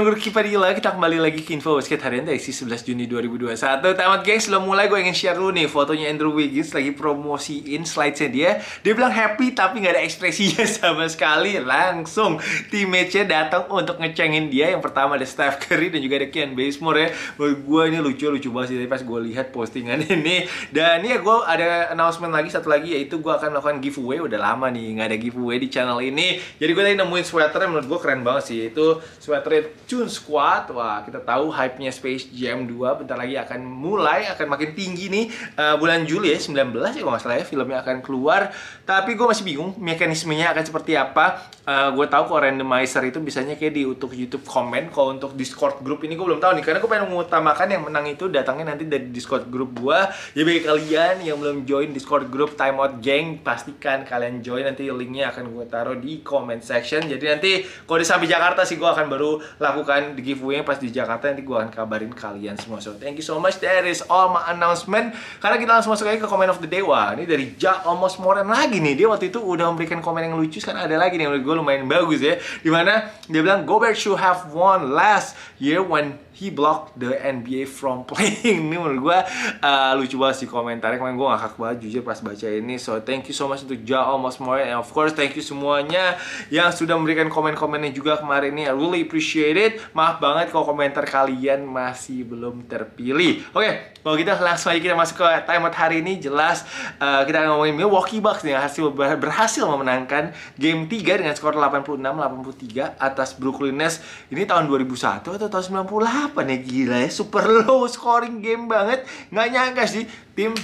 menurut gila kita kembali lagi ke info basket hari harian dari 11 Juni 2021. Tamat guys, sebelum mulai gue ingin share dulu nih fotonya Andrew Wiggins lagi promosiin nya dia. Dia bilang happy tapi nggak ada ekspresinya sama sekali. Langsung teammate-nya datang untuk ngecengin dia. Yang pertama ada Steph Curry dan juga ada Kian Basemore ya. Menurut gue ini lucu-lucu banget sih. Tapi pas gue lihat postingan ini. Dan ya gue ada announcement lagi, satu lagi yaitu gue akan melakukan giveaway. Udah lama nih nggak ada giveaway di channel ini. Jadi gue tadi nemuin sweater yang menurut gue keren banget sih. Itu sweater Tune Squad. Wah, kita tahu hype-nya Space Jam 2 bentar lagi akan mulai, akan makin tinggi nih uh, bulan Juli ya, 19 ya kalau nggak masalah ya filmnya akan keluar. Tapi gue masih bingung mekanismenya akan seperti apa. Uh, eh, gue tahu kok randomizer itu bisanya kayak di untuk YouTube comment, kalau untuk Discord group ini gue belum tahu nih karena gue pengen mengutamakan yang menang itu datangnya nanti dari Discord group gue. Ya bagi kalian yang belum join Discord group Time Out Gang, pastikan kalian join nanti linknya akan gue taruh di comment section. Jadi nanti kalau di sampai Jakarta sih gue akan baru lakukan di giveaway pas di Jakarta nanti gue akan kabarin kalian semua so thank you so much there is all my announcement karena kita langsung masuk aja ke comment of the day wah ini dari Ja Almost Moren lagi nih dia waktu itu udah memberikan komen yang lucu kan ada lagi nih menurut gue lumayan bagus ya dimana dia bilang "Go back should have won last year when he blocked the NBA from playing. Ini menurut gue uh, lucu banget sih komentarnya. Kemarin gue ngakak banget jujur pas baca ini. So thank you so much untuk Almost More and of course thank you semuanya yang sudah memberikan komen-komennya juga kemarin ini. I really appreciate it. Maaf banget kalau komentar kalian masih belum terpilih. Oke, okay, kalau kita gitu langsung aja kita masuk ke timeout hari ini. Jelas uh, kita akan ngomongin Milwaukee Bucks yang hasil berhasil memenangkan game 3 dengan skor 86-83 atas Brooklyn Nets. Ini tahun 2001 atau tahun 90 98? apa nih gila ya super low scoring game banget nggak nyangka sih tim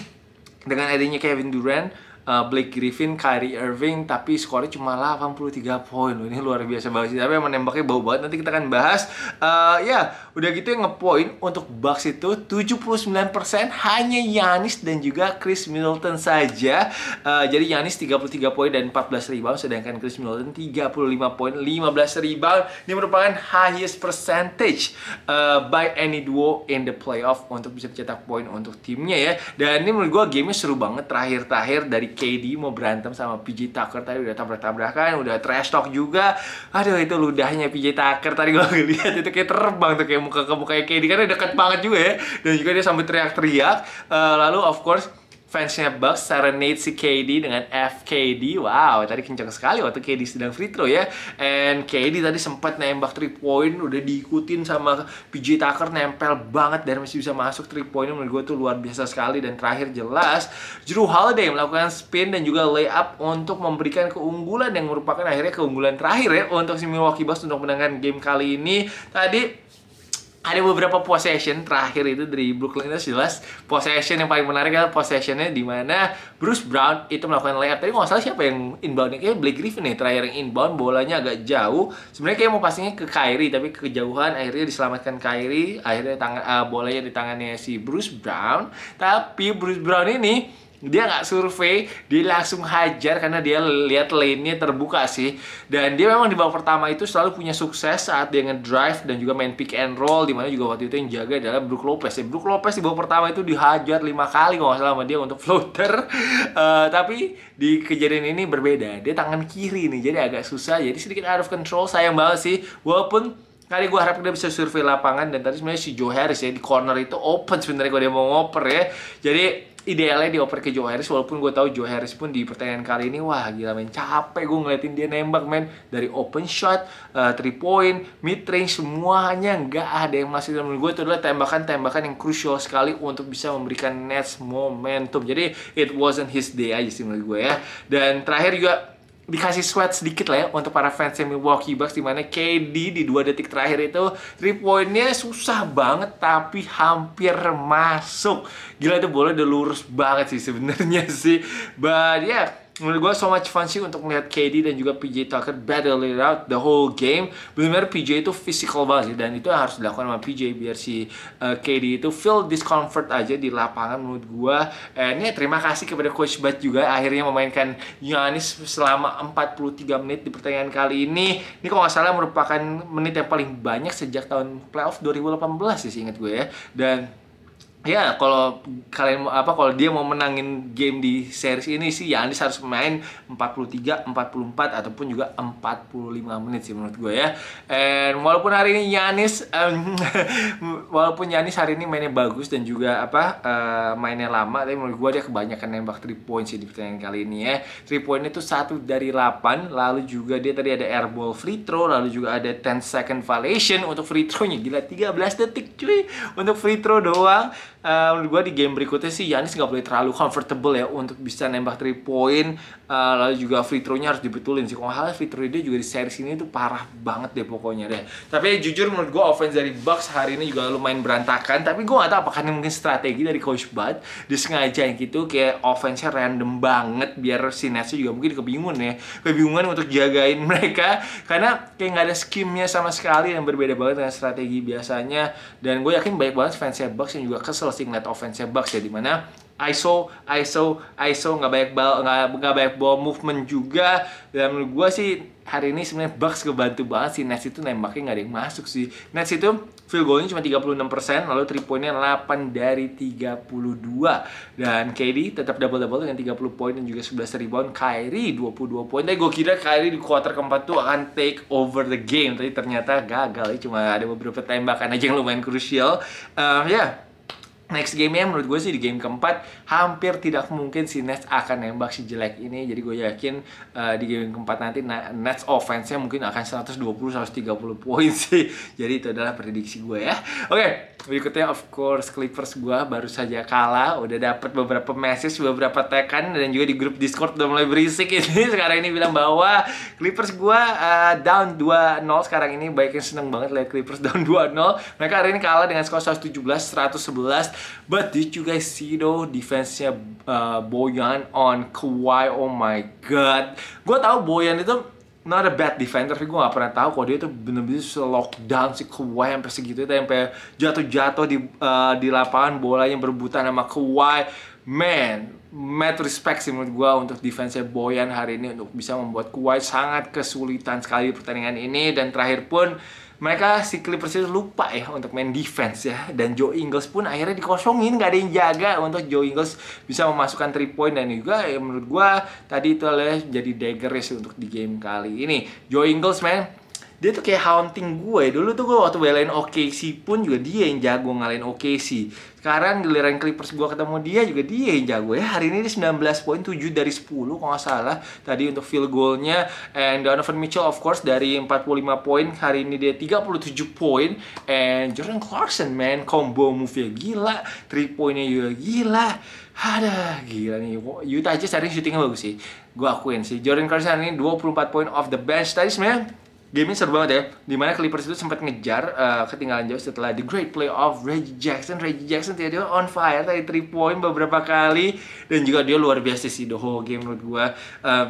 dengan adanya Kevin Durant Eh, Blake Griffin, Kyrie Irving tapi skornya cuma 83 poin ini luar biasa banget sih tapi emang nembaknya bau banget nanti kita akan bahas uh, ya udah gitu yang ngepoin untuk Bucks itu 79% hanya Yanis dan juga Chris Middleton saja uh, jadi Yanis 33 poin dan 14 rebound sedangkan Chris Middleton 35 poin 15 rebound ini merupakan highest percentage uh, by any duo in the playoff untuk bisa mencetak poin untuk timnya ya dan ini menurut gue gamenya seru banget terakhir-terakhir dari KD mau berantem sama PJ Tucker tadi udah tabrak-tabrakan, udah trash talk juga. Aduh itu ludahnya PJ Tucker tadi gue lihat itu kayak terbang tuh kayak muka ke mukanya KD karena deket banget juga ya. Dan juga dia sambil teriak-teriak. Uh, lalu of course fansnya Bucks serenade si KD dengan FKD. Wow, tadi kencang sekali waktu KD sedang free throw ya. And KD tadi sempat nembak 3 point, udah diikutin sama PJ Tucker nempel banget dan masih bisa masuk 3 point. Menurut gue tuh luar biasa sekali dan terakhir jelas Drew Holiday melakukan spin dan juga layup untuk memberikan keunggulan yang merupakan akhirnya keunggulan terakhir ya untuk si Milwaukee Bucks untuk menangkan game kali ini. Tadi ada beberapa possession terakhir itu dari Brooklyn Nets jelas possession yang paling menarik adalah possessionnya di mana Bruce Brown itu melakukan layup tapi nggak salah siapa yang inboundnya kayak Blake Griffin nih ya, terakhir yang inbound bolanya agak jauh sebenarnya kayak mau passingnya ke Kyrie tapi kejauhan akhirnya diselamatkan Kyrie akhirnya tangan uh, eh, bolanya di tangannya si Bruce Brown tapi Bruce Brown ini dia nggak survei dia langsung hajar karena dia lihat lane-nya terbuka sih dan dia memang di babak pertama itu selalu punya sukses saat dia ngedrive dan juga main pick and roll dimana juga waktu itu yang jaga adalah Brook Lopez ya Brook Lopez di babak pertama itu dihajar lima kali kalau nggak salah sama dia untuk floater uh, tapi di kejadian ini berbeda dia tangan kiri nih jadi agak susah jadi sedikit out of control sayang banget sih walaupun kali gue harap dia bisa survei lapangan dan tadi sebenarnya si Joe Harris ya di corner itu open sebenarnya gue dia mau ngoper ya jadi idealnya dioper ke Joe Harris walaupun gue tahu Joe Harris pun di pertandingan kali ini wah gila men capek gue ngeliatin dia nembak men dari open shot, uh, three point, mid range semuanya nggak ada yang masih dalam gue itu adalah tembakan-tembakan yang krusial sekali untuk bisa memberikan next momentum jadi it wasn't his day aja sih menurut gue ya dan terakhir juga dikasih sweat sedikit lah ya untuk para fans Milwaukee Bucks di mana KD di dua detik terakhir itu three pointnya susah banget tapi hampir masuk. Gila itu boleh udah lurus banget sih sebenarnya sih. But ya yeah, menurut gue so much fun sih untuk melihat KD dan juga PJ Tucker battle it out the whole game benar-benar PJ itu physical banget sih dan itu yang harus dilakukan sama PJ biar si uh, eh, KD itu feel discomfort aja di lapangan menurut gue eh, Ini ini ya terima kasih kepada Coach Bat juga akhirnya memainkan Giannis selama 43 menit di pertandingan kali ini ini kalau nggak salah merupakan menit yang paling banyak sejak tahun playoff 2018 sih ingat gue ya dan ya kalau kalian apa kalau dia mau menangin game di series ini sih ya Yanis harus main 43, 44 ataupun juga 45 menit sih menurut gue ya. And walaupun hari ini Yanis um, walaupun Yanis hari ini mainnya bagus dan juga apa uh, mainnya lama tapi menurut gue dia kebanyakan nembak 3 point sih di pertandingan kali ini ya. 3 point itu satu dari 8 lalu juga dia tadi ada airball free throw lalu juga ada 10 second violation untuk free throw-nya gila 13 detik cuy untuk free throw doang uh, menurut gue di game berikutnya sih Yanis nggak boleh terlalu comfortable ya untuk bisa nembak 3 point uh, lalu juga free throw-nya harus dibetulin sih kalau hal free throw dia juga di series ini tuh parah banget deh pokoknya deh tapi ya, jujur menurut gue offense dari Bucks hari ini juga lumayan berantakan tapi gue gak tau apakah ini mungkin strategi dari Coach Bud disengajain gitu kayak offense-nya random banget biar si Nets juga mungkin kebingungan ya kebingungan untuk jagain mereka karena kayak nggak ada skimnya sama sekali yang berbeda banget dengan strategi biasanya dan gue yakin banyak banget fansnya Bucks yang juga kesel kesel sih ngeliat offense-nya Bucks ya dimana ISO, ISO, ISO nggak banyak ball nggak nggak banyak ball movement juga dan menurut gue sih hari ini sebenarnya Bucks kebantu banget sih Nets itu nembaknya nggak ada yang masuk sih Nets itu field goalnya cuma 36% lalu three pointnya 8 dari 32 dan KD tetap double double dengan 30 poin dan juga 11 rebound Kyrie 22 poin tapi eh, gue kira Kyrie di quarter keempat tuh akan take over the game tapi ternyata gagal ya, cuma ada beberapa tembakan aja yang lumayan krusial uh, ya yeah Next game-nya menurut gue sih di game keempat hampir tidak mungkin si Nets akan nembak si jelek ini. Jadi gue yakin uh, di game keempat nanti Nets offense-nya mungkin akan 120-130 poin sih. Jadi itu adalah prediksi gue ya. Oke, okay. Berikutnya of course Clippers gua baru saja kalah, udah dapat beberapa message, beberapa tekan dan juga di grup Discord udah mulai berisik ini sekarang ini bilang bahwa Clippers gua uh, down 2-0 sekarang ini baiknya seneng banget lihat Clippers down 2-0. Mereka hari ini kalah dengan skor 117 111. But did you guys see though defense-nya uh, eh, Boyan on Kawhi? Oh my god. Gua tahu Boyan itu not a bad defender tapi gue gak pernah tahu kalau dia tuh bener-bener lockdown si Kawhi sampai segitu itu sampai jatuh-jatuh di uh, di lapangan bolanya berebutan sama Kawhi man mad respect sih menurut gue untuk defense Boyan hari ini untuk bisa membuat Kawhi sangat kesulitan sekali pertandingan ini dan terakhir pun mereka si Clippers itu lupa ya untuk main defense ya dan Joe Ingles pun akhirnya dikosongin gak ada yang jaga untuk Joe Ingles bisa memasukkan 3 point dan juga ya menurut gua tadi itu adalah jadi dagger race untuk di game kali ini Joe Ingles man dia tuh kayak haunting gue dulu tuh gue waktu belain OKC pun juga dia yang jago ngalahin OKC sekarang giliran Clippers gue ketemu dia juga dia yang jago ya hari ini dia 19 poin 7 dari 10 kalau nggak salah tadi untuk field goalnya and Donovan Mitchell of course dari 45 poin hari ini dia 37 poin and Jordan Clarkson man combo move-nya gila 3 poinnya juga gila ada gila nih Utah aja sering syutingnya bagus sih gue akuin sih Jordan Clarkson ini 24 poin off the bench tadi sebenarnya Game ini seru banget ya, dimana Clippers itu sempat ngejar uh, ketinggalan jauh setelah the great play of Reggie Jackson. Reggie Jackson tiba dia on fire tadi 3 point beberapa kali dan juga dia luar biasa sih the whole game menurut gue, uh,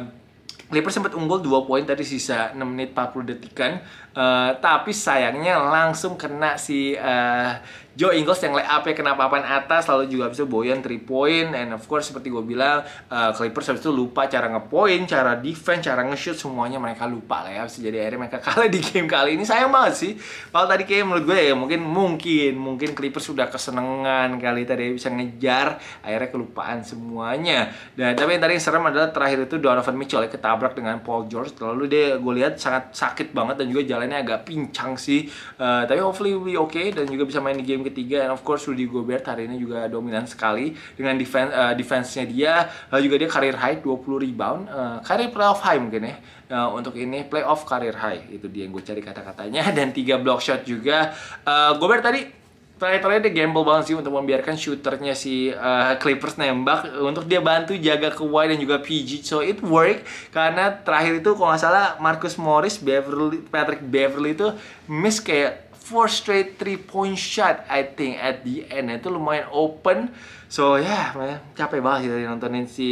Clippers sempat unggul 2 poin tadi sisa 6 menit 40 detikan Uh, tapi sayangnya langsung kena si uh, Joe Ingles yang lay up ya kena papan atas lalu juga bisa Boyan 3 point and of course seperti gue bilang uh, Clippers habis itu lupa cara ngepoint, cara defense, cara nge-shoot semuanya mereka lupa lah ya bisa jadi akhirnya mereka kalah di game kali ini sayang banget sih kalau tadi kayak menurut gue ya mungkin mungkin mungkin Clippers sudah kesenangan kali tadi bisa ngejar akhirnya kelupaan semuanya dan tapi yang tadi yang serem adalah terakhir itu Donovan Mitchell ya, ketabrak dengan Paul George lalu dia gue lihat sangat sakit banget dan juga jalan jalannya agak pincang sih uh, tapi hopefully will be okay dan juga bisa main di game ketiga and of course Rudy Gobert hari ini juga dominan sekali dengan defense uh, defense-nya dia uh, juga dia karir high 20 rebound uh, career playoff high mungkin ya uh, untuk ini playoff karir high itu dia yang gue cari kata-katanya dan tiga block shot juga uh, Gobert tadi terakhir-terakhir dia gamble banget sih untuk membiarkan shooternya si uh, Clippers nembak untuk dia bantu jaga Kawhi dan juga PG so it work karena terakhir itu kalau nggak salah Marcus Morris Beverly Patrick Beverly itu miss kayak four straight three point shot I think at the end itu lumayan open so ya yeah, capek banget sih dari nontonin si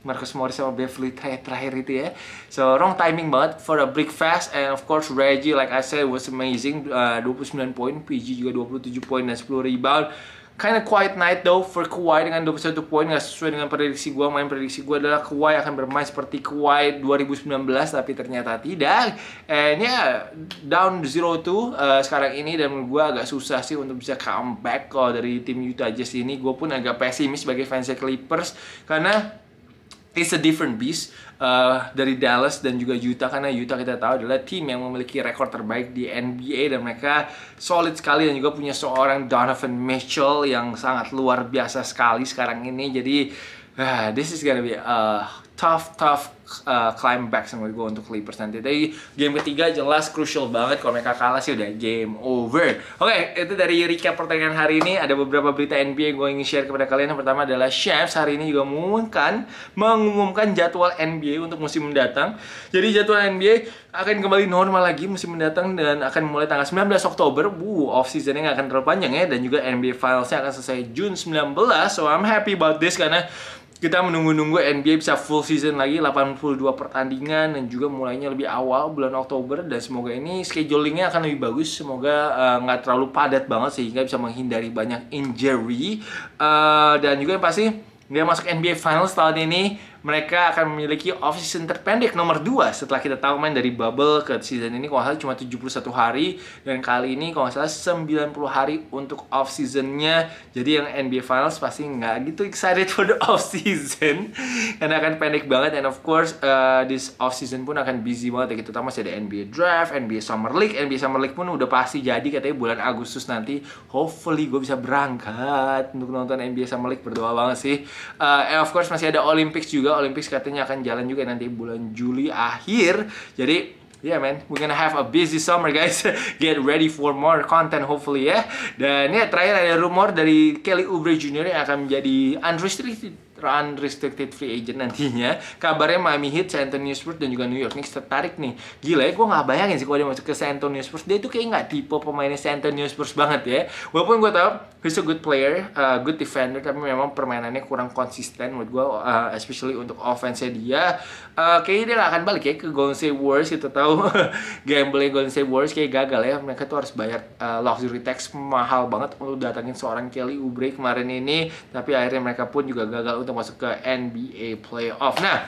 Marcus Morris sama Beverly terakhir-terakhir itu ya. So wrong timing banget for a big fast and of course Reggie like I said was amazing uh, 29 point PG juga 27 point dan 10 rebound. Kind of quiet night though for Kawhi dengan 21 point nggak sesuai dengan prediksi gue main prediksi gue adalah Kawhi akan bermain seperti Kawhi 2019 tapi ternyata tidak and yeah, down 0-2 uh, sekarang ini dan gue agak susah sih untuk bisa comeback kalau dari tim Utah Jazz ini gue pun agak pesimis sebagai fansnya Clippers karena it's a different beast uh, dari Dallas dan juga Utah karena Utah kita tahu adalah tim yang memiliki rekor terbaik di NBA dan mereka solid sekali dan juga punya seorang Donovan Mitchell yang sangat luar biasa sekali sekarang ini jadi uh, this is gonna be a tough tough uh, climb back sama gue untuk Clippers nanti. Tapi game ketiga jelas crucial banget kalau mereka kalah sih udah game over. Oke, okay, itu dari recap pertandingan hari ini. Ada beberapa berita NBA gue ingin share kepada kalian. Yang pertama adalah Shams hari ini juga mengumumkan mengumumkan jadwal NBA untuk musim mendatang. Jadi jadwal NBA akan kembali normal lagi musim mendatang dan akan mulai tanggal 19 Oktober. Wuh, off seasonnya nggak akan terlalu panjang ya dan juga NBA Finalsnya akan selesai Jun 19. So I'm happy about this karena kita menunggu-nunggu NBA bisa full season lagi 82 pertandingan dan juga mulainya lebih awal bulan Oktober dan semoga ini schedulingnya akan lebih bagus semoga eh, nggak uh, terlalu padat banget sehingga bisa menghindari banyak injury uh, dan juga yang pasti dia masuk NBA Finals tahun ini mereka akan memiliki off-season terpendek nomor 2 setelah kita tahu main dari bubble ke season ini kalau salah cuma 71 hari dan kali ini kalau nggak salah 90 hari untuk off-seasonnya jadi yang NBA Finals pasti nggak gitu excited for the off-season karena akan pendek banget and of course uh, this off-season pun akan busy banget ya gitu terutama masih ada NBA Draft, NBA Summer League NBA Summer League pun udah pasti jadi katanya bulan Agustus nanti hopefully gue bisa berangkat untuk nonton NBA Summer League berdoa banget sih uh, and of course masih ada Olympics juga juga Olympics katanya akan jalan juga nanti bulan Juli akhir. Jadi yeah man, we're gonna have a busy summer guys. Get ready for more content hopefully ya. Dan ya terakhir ada rumor dari Kelly Oubre Jr. yang akan menjadi unrestricted unrestricted free agent nantinya kabarnya Miami Heat, San Antonio Spurs dan juga New York Knicks tertarik nih gila ya gue nggak bayangin sih kalau dia masuk ke San Antonio Spurs dia tuh kayak nggak tipe pemainnya San Antonio Spurs banget ya walaupun gue tau he's a good player uh, good defender tapi memang permainannya kurang konsisten menurut gue uh, especially untuk offense dia uh, kayaknya dia gak akan balik ya ke Golden State Warriors kita tahu gamble Golden State Warriors kayak gagal ya mereka tuh harus bayar uh, luxury tax mahal banget untuk datangin seorang Kelly Oubre kemarin ini tapi akhirnya mereka pun juga gagal untuk masuk ke NBA playoff. Nah,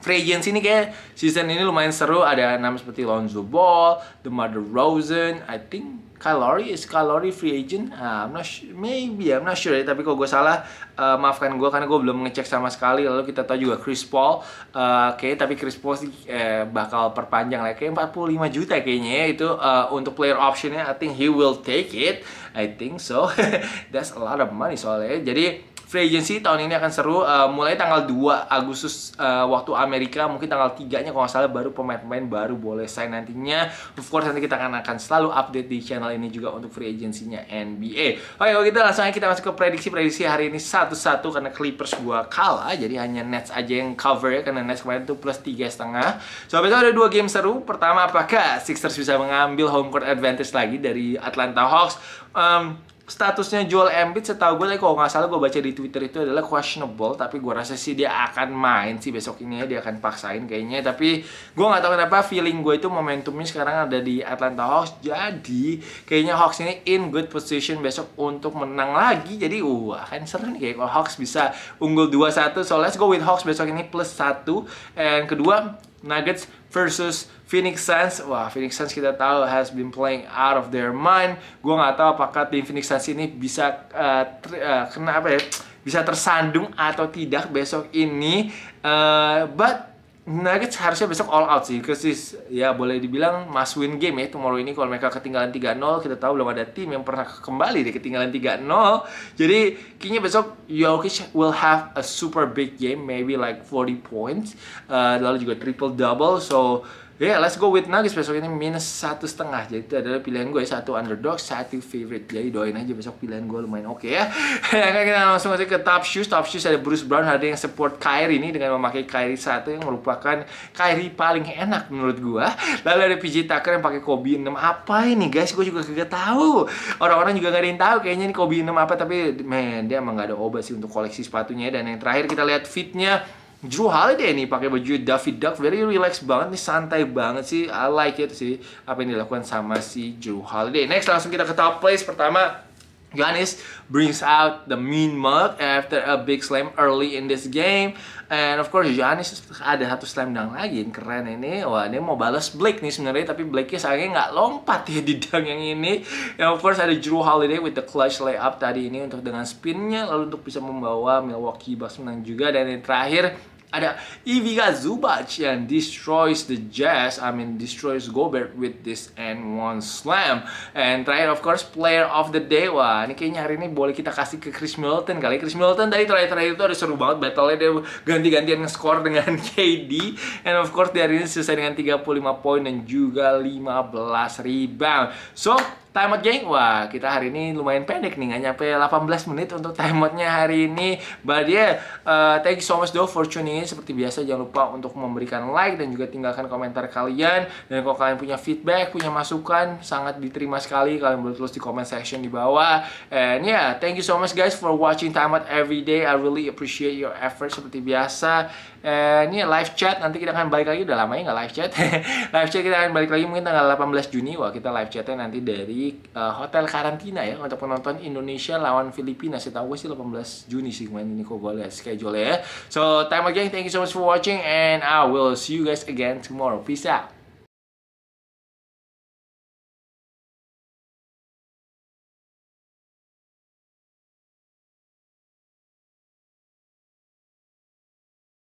free agency ini kayak season ini lumayan seru ada nama seperti Lonzo Ball, the Mother Rosen, I think Kalori is Kalori free agent? Uh, I'm not sure, maybe I'm not sure ya. Tapi kalau gue salah, uh, maafkan gue karena gue belum ngecek sama sekali. Lalu kita tahu juga Chris Paul, uh, eh, kayak tapi Chris Paul sih uh, bakal perpanjang lagi. kayak 45 juta kayaknya ya itu uh, untuk player optionnya. I think he will take it. I think so. That's a lot of money soalnya. Jadi free agency tahun ini akan seru uh, mulai tanggal 2 Agustus uh, waktu Amerika mungkin tanggal 3-nya kalau nggak salah baru pemain-pemain baru boleh sign nantinya of course nanti kita akan akan selalu update di channel ini juga untuk free agency-nya NBA oke kalau kita gitu langsung aja kita masuk ke prediksi-prediksi hari ini satu-satu karena Clippers gua kalah jadi hanya Nets aja yang cover ya karena Nets kemarin tuh plus tiga setengah so besok ada dua game seru pertama apakah Sixers bisa mengambil home court advantage lagi dari Atlanta Hawks um, statusnya jual Embiid setahu gue kalau nggak salah gue baca di Twitter itu adalah questionable tapi gue rasa sih dia akan main sih besok ini ya dia akan paksain kayaknya tapi gue nggak tahu kenapa feeling gue itu momentumnya sekarang ada di Atlanta Hawks jadi kayaknya Hawks ini in good position besok untuk menang lagi jadi wah uh, akan seru nih kayak kalau Hawks bisa unggul 2-1 so let's go with Hawks besok ini plus 1 and kedua Nuggets versus Phoenix Suns, wah Phoenix Suns kita tahu has been playing out of their mind. Gua nggak tahu apakah tim Phoenix Suns ini bisa uh, uh, kena apa ya? Bisa tersandung atau tidak besok ini. Uh, but Nuggets harusnya besok all out sih, krisis ya boleh dibilang must win game ya tomorrow ini kalau mereka ketinggalan 3-0, kita tahu belum ada tim yang pernah kembali deh ketinggalan 3-0. Jadi kayaknya besok Jokic will have a super big game, maybe like 40 points, uh, lalu juga triple double, so Ya, yeah, let's go with Nuggets besok ini minus satu setengah. Jadi itu adalah pilihan gue satu underdog, satu favorite. Jadi doain aja besok pilihan gue lumayan oke okay, ya. Akan ya, kita langsung aja ke top shoes. Top shoes ada Bruce Brown ada yang support Kyrie ini dengan memakai Kyrie satu yang merupakan Kyrie paling enak menurut gue. Lalu ada PJ Tucker yang pakai Kobe 6 apa ini guys? Gue juga kagak tahu. Orang-orang juga gak ada yang tahu kayaknya ini Kobe 6 apa tapi man dia emang gak ada obat sih untuk koleksi sepatunya dan yang terakhir kita lihat fitnya Drew Holiday nih pakai baju David Duck very relax banget nih santai banget sih I like it sih apa yang dilakukan sama si Drew Holiday next langsung kita ke top place pertama Giannis brings out the mean mug after a big slam early in this game. And of course Giannis ada satu slam dunk lagi yang keren ini. Wah, ini mau balas Blake nih sebenarnya tapi Blake-nya sayangnya nggak lompat ya di dunk yang ini. And of course ada Drew Holiday with the clutch layup tadi ini untuk dengan spinnya lalu untuk bisa membawa Milwaukee Bucks menang juga dan yang terakhir ada Ivica Zubac yang destroys the Jazz, I mean destroys Gobert with this n1 slam. And terakhir of course player of the day, wah ini kayaknya hari ini boleh kita kasih ke Chris Middleton kali. Chris Middleton tadi terakhir-terakhir itu ada seru banget battle-nya dia ganti-gantian nge-score dengan KD. And of course dia hari ini selesai dengan 35 poin dan juga 15 rebound. So Timeout geng, wah kita hari ini lumayan pendek nih, nggak nyampe 18 menit untuk timeoutnya hari ini. But yeah, uh, thank you so much though for tuning in. Seperti biasa jangan lupa untuk memberikan like dan juga tinggalkan komentar kalian. Dan kalau kalian punya feedback, punya masukan, sangat diterima sekali. Kalian boleh tulis di comment section di bawah. And yeah, thank you so much guys for watching timeout every day. I really appreciate your effort seperti biasa. And yeah, live chat nanti kita akan balik lagi. Udah lama lamanya nggak live chat. live chat kita akan balik lagi mungkin tanggal 18 Juni. Wah kita live chatnya nanti dari uh, hotel karantina ya untuk penonton Indonesia lawan Filipina. Saya tahu sih 18 Juni sih main ini kok boleh schedule ya. So time again, thank you so much for watching and I will see you guys again tomorrow. Peace out.